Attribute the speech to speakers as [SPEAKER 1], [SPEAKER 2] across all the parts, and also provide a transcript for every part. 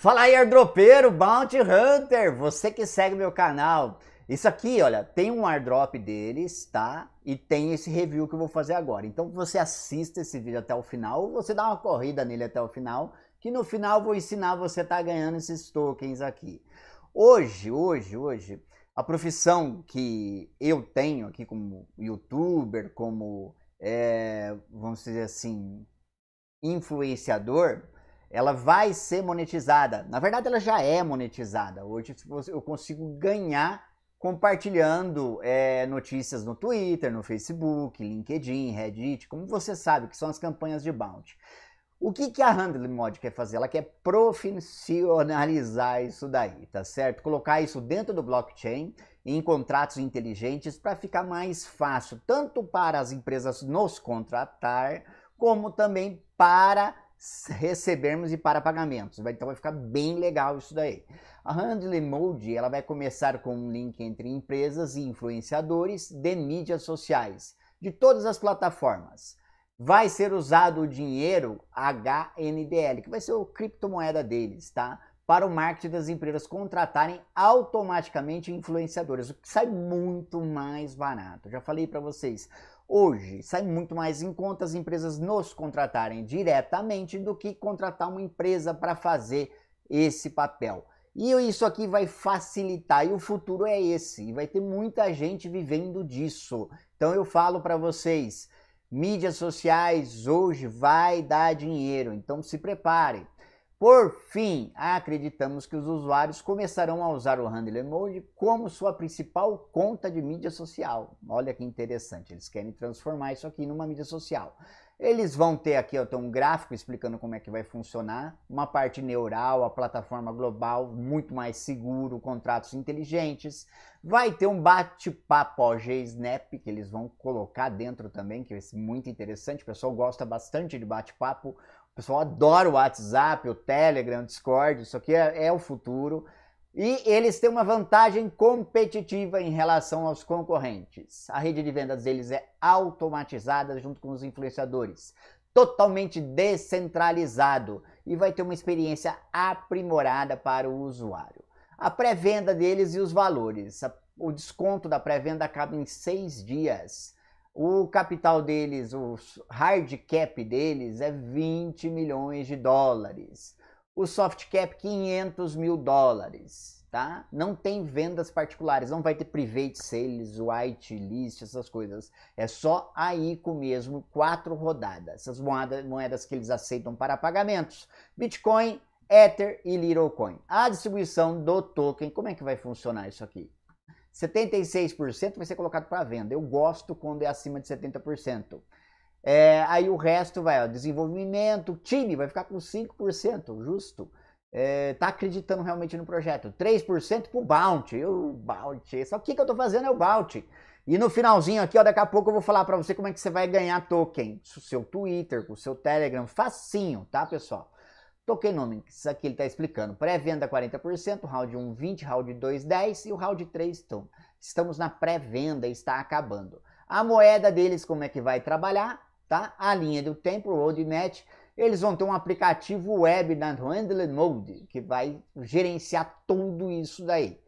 [SPEAKER 1] Fala aí, airdropeiro, Bounty Hunter, você que segue meu canal. Isso aqui, olha, tem um airdrop deles, tá? E tem esse review que eu vou fazer agora. Então você assista esse vídeo até o final, ou você dá uma corrida nele até o final, que no final eu vou ensinar você a tá ganhando esses tokens aqui. Hoje, hoje, hoje, a profissão que eu tenho aqui como youtuber, como, é, vamos dizer assim, influenciador, ela vai ser monetizada. Na verdade, ela já é monetizada. Hoje eu consigo ganhar compartilhando é, notícias no Twitter, no Facebook, LinkedIn, Reddit, como você sabe, que são as campanhas de bounty. O que, que a Handle Mod quer fazer? Ela quer profissionalizar isso daí, tá certo? Colocar isso dentro do blockchain, em contratos inteligentes, para ficar mais fácil, tanto para as empresas nos contratar, como também para recebermos e para pagamentos. Então vai ficar bem legal isso daí. A Handle Mode ela vai começar com um link entre empresas e influenciadores de mídias sociais, de todas as plataformas. Vai ser usado o dinheiro HNDL, que vai ser a criptomoeda deles, tá? Para o marketing das empresas contratarem automaticamente influenciadores, o que sai muito mais barato. Já falei para vocês, Hoje, sai muito mais em conta as empresas nos contratarem diretamente do que contratar uma empresa para fazer esse papel. E isso aqui vai facilitar, e o futuro é esse, e vai ter muita gente vivendo disso. Então eu falo para vocês, mídias sociais hoje vai dar dinheiro, então se prepare. Por fim, acreditamos que os usuários começarão a usar o Handler Mode como sua principal conta de mídia social. Olha que interessante, eles querem transformar isso aqui numa mídia social. Eles vão ter aqui eu tenho um gráfico explicando como é que vai funcionar, uma parte neural, a plataforma global, muito mais seguro, contratos inteligentes. Vai ter um bate-papo OG-Snap que eles vão colocar dentro também, que é muito interessante, o pessoal gosta bastante de bate-papo pessoal adora o WhatsApp, o Telegram, o Discord, isso aqui é, é o futuro. E eles têm uma vantagem competitiva em relação aos concorrentes. A rede de vendas deles é automatizada junto com os influenciadores, totalmente descentralizado e vai ter uma experiência aprimorada para o usuário. A pré-venda deles e os valores. O desconto da pré-venda acaba em seis dias. O capital deles, o hard cap deles é 20 milhões de dólares. O soft cap, 500 mil dólares, tá? Não tem vendas particulares, não vai ter private sales, white list, essas coisas. É só a ICO mesmo, quatro rodadas. Essas moedas, moedas que eles aceitam para pagamentos. Bitcoin, Ether e Littlecoin. A distribuição do token, como é que vai funcionar isso aqui? 76% vai ser colocado para venda. Eu gosto quando é acima de 70%. É, aí o resto vai, ó, desenvolvimento, time, vai ficar com 5%, justo. É, tá acreditando realmente no projeto. 3% pro Bounty. O Bounty. É Só que o que eu tô fazendo é o Bounty. E no finalzinho aqui, ó, daqui a pouco eu vou falar para você como é que você vai ganhar token. Com o seu Twitter, com o seu Telegram, facinho, tá, pessoal? Tokenomics, é aqui ele está explicando. Pré-venda 40%, round 1 20%, round 2 10% e o round 3 então. Estamos na pré-venda, está acabando. A moeda deles, como é que vai trabalhar, tá? A linha do tempo, roadmap, eles vão ter um aplicativo web na Handler Mode, que vai gerenciar tudo isso daí.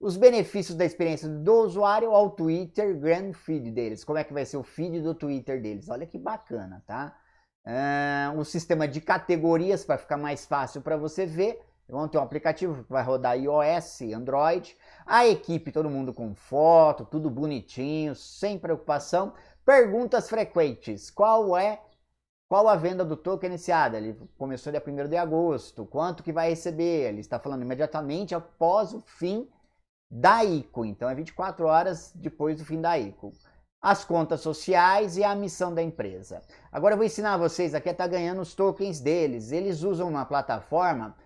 [SPEAKER 1] Os benefícios da experiência do usuário ao Twitter Grand Feed deles. Como é que vai ser o feed do Twitter deles? Olha que bacana, tá? um ah, sistema de categorias para ficar mais fácil para você ver. Vamos ter um aplicativo que vai rodar iOS, Android, a equipe, todo mundo com foto, tudo bonitinho, sem preocupação. Perguntas frequentes: qual é qual a venda do token iniciada? Ele começou dia 1 de agosto, quanto que vai receber? Ele está falando imediatamente após o fim da ICO, então é 24 horas depois do fim da ICO as contas sociais e a missão da empresa. Agora eu vou ensinar vocês aqui a estar tá ganhando os tokens deles. Eles usam uma plataforma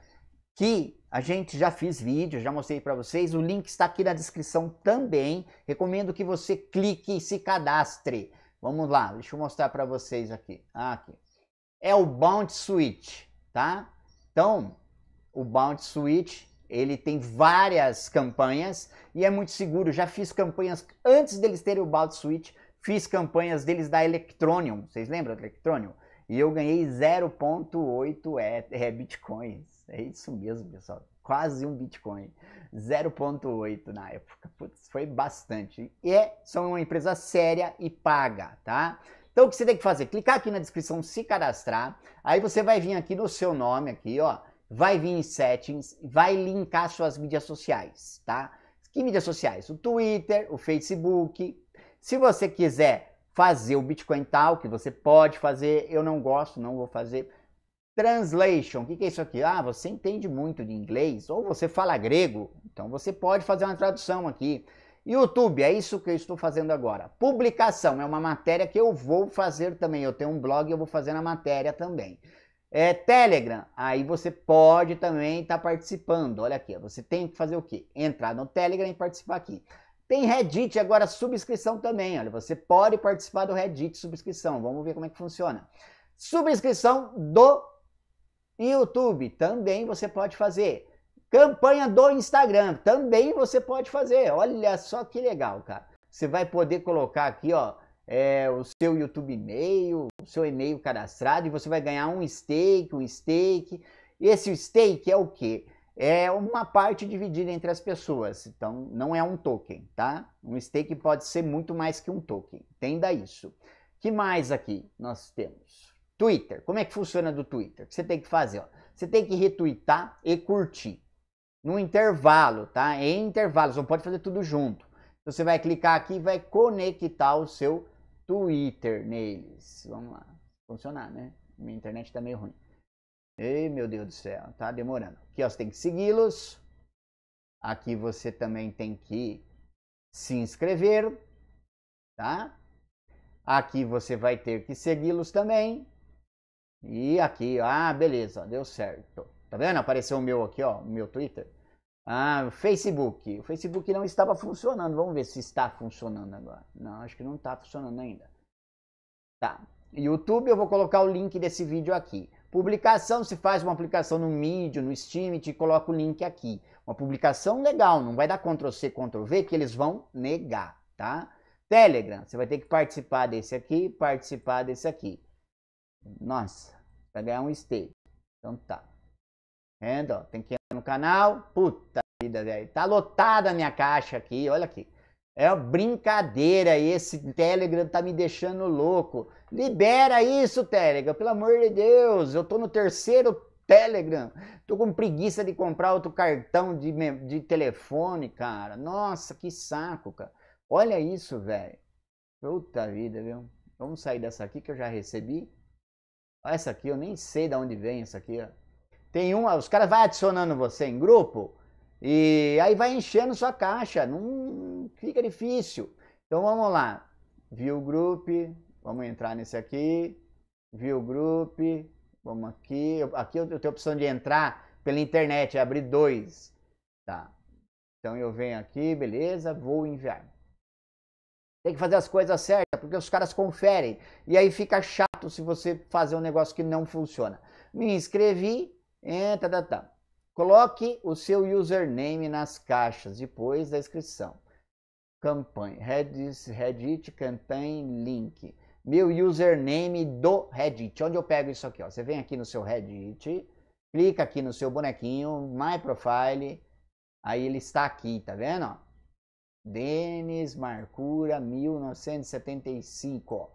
[SPEAKER 1] que a gente já fiz vídeo, já mostrei para vocês, o link está aqui na descrição também. Recomendo que você clique e se cadastre. Vamos lá, deixa eu mostrar para vocês aqui. Ah, aqui. É o Bounty Switch, tá? Então, o Bounty Switch ele tem várias campanhas e é muito seguro. Já fiz campanhas antes deles terem o Bald Switch, fiz campanhas deles da Electronium. Vocês lembram da Electronium? E eu ganhei 0.8 é, é, bitcoins. É isso mesmo, pessoal. Quase um bitcoin. 0.8 na época. Putz, foi bastante. E é, são uma empresa séria e paga, tá? Então o que você tem que fazer? Clicar aqui na descrição, se cadastrar. Aí você vai vir aqui no seu nome aqui, ó vai vir em settings, vai linkar suas mídias sociais, tá? Que mídias sociais? O Twitter, o Facebook. Se você quiser fazer o Bitcoin tal, que você pode fazer, eu não gosto, não vou fazer. Translation, o que, que é isso aqui? Ah, você entende muito de inglês ou você fala grego, então você pode fazer uma tradução aqui. YouTube, é isso que eu estou fazendo agora. Publicação é uma matéria que eu vou fazer também. Eu tenho um blog e eu vou fazer a matéria também. É, Telegram, aí você pode também estar tá participando. Olha aqui, você tem que fazer o quê? Entrar no Telegram e participar aqui. Tem Reddit agora subscrição também, olha, você pode participar do Reddit subscrição. Vamos ver como é que funciona. Subscrição do YouTube, também você pode fazer. Campanha do Instagram, também você pode fazer. Olha só que legal, cara. Você vai poder colocar aqui, ó, é, o seu YouTube e-mail, o seu e-mail cadastrado e você vai ganhar um stake, um stake. Esse stake é o quê? É uma parte dividida entre as pessoas, então não é um token, tá? Um stake pode ser muito mais que um token, entenda isso. que mais aqui nós temos? Twitter, como é que funciona do Twitter? O que você tem que fazer? Ó? Você tem que retweetar e curtir. No intervalo, tá? Em intervalos, não pode fazer tudo junto. Então, você vai clicar aqui e vai conectar o seu Twitter neles. Vamos lá. Funcionar, né? Minha internet tá meio ruim. Ei, meu Deus do céu, tá demorando. Aqui ó, você tem que segui-los. Aqui você também tem que se inscrever, tá? Aqui você vai ter que segui-los também. E aqui, ah, beleza, deu certo. Tá vendo? Apareceu o meu aqui, ó, o meu Twitter. Ah, o Facebook. O Facebook não estava funcionando. Vamos ver se está funcionando agora. Não, acho que não está funcionando ainda. Tá. YouTube, eu vou colocar o link desse vídeo aqui. Publicação, se faz uma aplicação no Medium, no Steam, te coloca o link aqui. Uma publicação legal, não vai dar Ctrl+C, Ctrl+V que eles vão negar, tá? Telegram, você vai ter que participar desse aqui, participar desse aqui. Nossa, vai ganhar um stake. Então tá. Entendeu? Tem que ir no canal. Puta vida, velho. Tá lotada a minha caixa aqui, olha aqui. É uma brincadeira, esse Telegram tá me deixando louco. Libera isso, Telegram, pelo amor de Deus. Eu tô no terceiro Telegram. Tô com preguiça de comprar outro cartão de, de telefone, cara. Nossa, que saco, cara. Olha isso, velho. Puta vida, viu? Vamos sair dessa aqui que eu já recebi. Olha Essa aqui, eu nem sei de onde vem essa aqui, ó. Tem um, os caras vai adicionando você em grupo e aí vai enchendo sua caixa, não fica difícil. Então vamos lá. View group, vamos entrar nesse aqui. View group, vamos aqui. Aqui eu tenho a opção de entrar pela internet, abrir dois. Tá. Então eu venho aqui, beleza, vou enviar. Tem que fazer as coisas certas, porque os caras conferem. E aí fica chato se você fazer um negócio que não funciona. Me inscrevi, é, tá, tá, tá. Coloque o seu username nas caixas depois da inscrição. Campanha, Reddit, Reddit campanha link. Meu username do Reddit. Onde eu pego isso aqui? Ó? Você vem aqui no seu Reddit, clica aqui no seu bonequinho, My Profile. Aí ele está aqui, tá vendo? Denis Marcura 1975.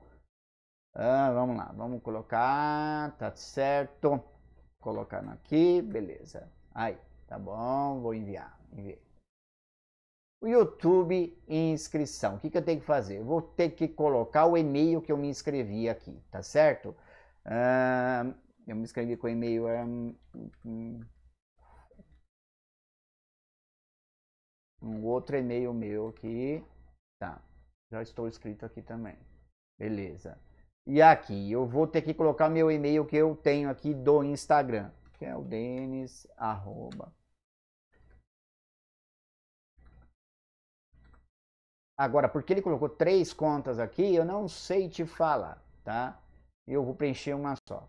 [SPEAKER 1] Ah, vamos lá, vamos colocar, tá certo colocando aqui, beleza. Aí, tá bom, vou enviar, O YouTube inscrição, o que, que eu tenho que fazer? Eu vou ter que colocar o e-mail que eu me inscrevi aqui, tá certo? Uh, eu me inscrevi com o e-mail... Um, um outro e-mail meu aqui, tá? Já estou escrito aqui também, beleza. E aqui eu vou ter que colocar meu e-mail que eu tenho aqui do Instagram, que é o denis arroba. Agora, porque ele colocou três contas aqui, eu não sei te falar, tá? Eu vou preencher uma só.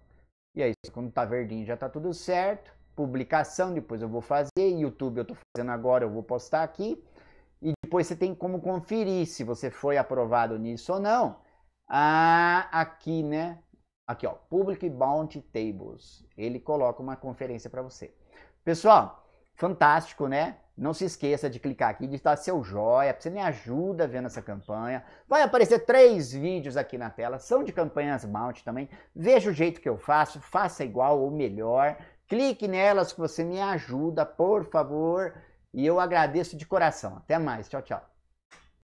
[SPEAKER 1] E aí, é quando tá verdinho já tá tudo certo. Publicação, depois eu vou fazer. YouTube eu tô fazendo agora, eu vou postar aqui. E depois você tem como conferir se você foi aprovado nisso ou não. Ah, aqui, né? Aqui, ó, Public Bounty Tables. Ele coloca uma conferência para você. Pessoal, fantástico, né? Não se esqueça de clicar aqui, de dar seu joia, você me ajuda vendo essa campanha. Vai aparecer três vídeos aqui na tela, são de campanhas Bounty também. Veja o jeito que eu faço, faça igual ou melhor. Clique nelas que você me ajuda, por favor. E eu agradeço de coração. Até mais, tchau, tchau.